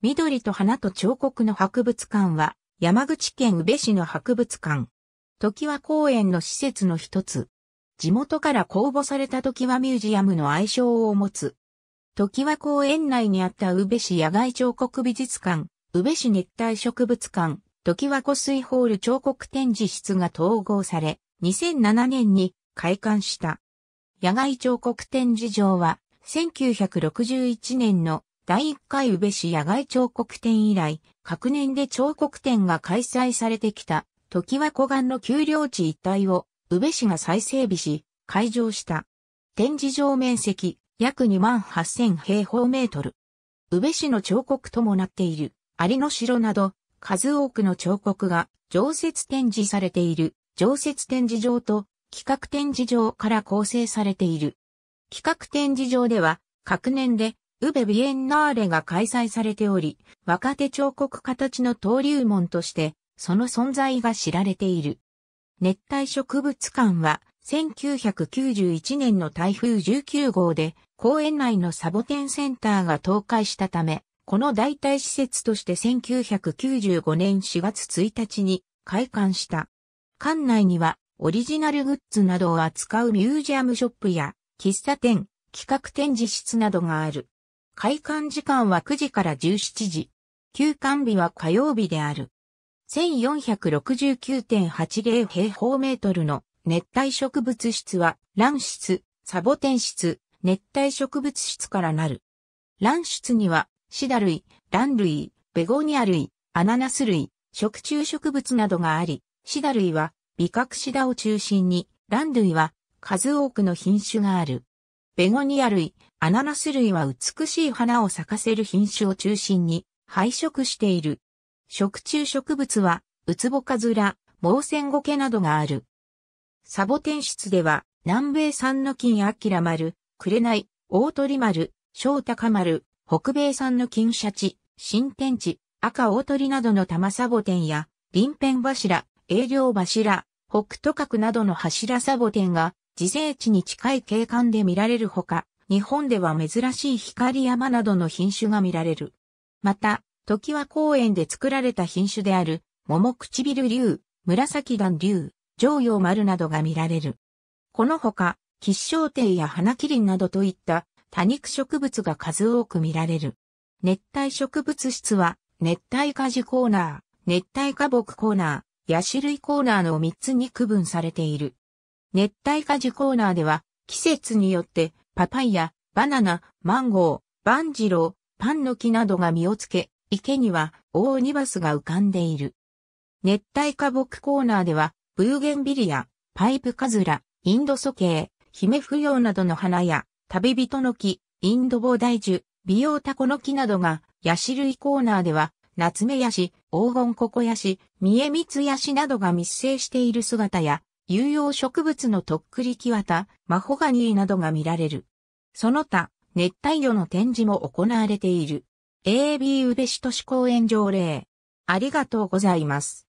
緑と花と彫刻の博物館は、山口県宇部市の博物館。時は公園の施設の一つ。地元から公募された時はミュージアムの愛称を持つ。時は公園内にあった宇部市野外彫刻美術館、宇部市熱帯植物館、時は湖水ホール彫刻展示室が統合され、2007年に開館した。野外彫刻展示場は、1961年の第1回宇部市野外彫刻展以来、各年で彫刻展が開催されてきた、時は湖岸の丘陵地一帯を、宇部市が再整備し、開場した。展示場面積、約2万8000平方メートル。宇部市の彫刻ともなっている、有の城など、数多くの彫刻が常設展示されている、常設展示場と企画展示場から構成されている。企画展示場では、各年でウベビエンナーレが開催されており、若手彫刻家たちの登竜門として、その存在が知られている。熱帯植物館は、1991年の台風19号で、公園内のサボテンセンターが倒壊したため、この代替施設として1995年4月1日に開館した。館内には、オリジナルグッズなどを扱うミュージアムショップや、喫茶店、企画展示室などがある。開館時間は9時から17時。休館日は火曜日である。1469.80平方メートルの熱帯植物室は卵室、サボテン室、熱帯植物室からなる。卵室にはシダ類、卵類、ベゴニア類、アナナス類、食虫植物などがあり、シダ類は美クシダを中心に、卵類は数多くの品種がある。ベゴニア類、アナナス類は美しい花を咲かせる品種を中心に配色している。食虫植物は、ウツボカズラ、モウセンゴケなどがある。サボテン室では、南米産の金アキラ丸、クレナイ、オョウ丸、カマ丸、北米産の金シャチ、新天地、赤オトリなどの玉サボテンや、ペン柱、栄ウ柱、北斗角などの柱サボテンが、自生地に近い景観で見られるほか、日本では珍しい光山などの品種が見られる。また、時は公園で作られた品種である、桃唇竜、紫岩竜、上陽丸などが見られる。このほか、吉祥亭や花麒麟などといった多肉植物が数多く見られる。熱帯植物室は、熱帯果樹コーナー、熱帯花木コーナー、野種類コーナーの3つに区分されている。熱帯果樹コーナーでは、季節によってパパイヤ、バナナ、マンゴー、バンジロー、パンの木などが実をつけ、池にはオオニバスが浮かんでいる。熱帯花木コーナーでは、ブーゲンビリア、パイプカズラ、インドソケイ、ヒメフヨウなどの花や、旅人の木、インドボダイジュ、美容タコの木などが、ヤシ類コーナーでは、ナツメヤシ、黄金ココヤシ、ミエミツヤシなどが密生している姿や、有用植物のとっくりキワタ、マホガニーなどが見られる。その他、熱帯魚の展示も行われている。AB 宇部市都市公園条例。ありがとうございます。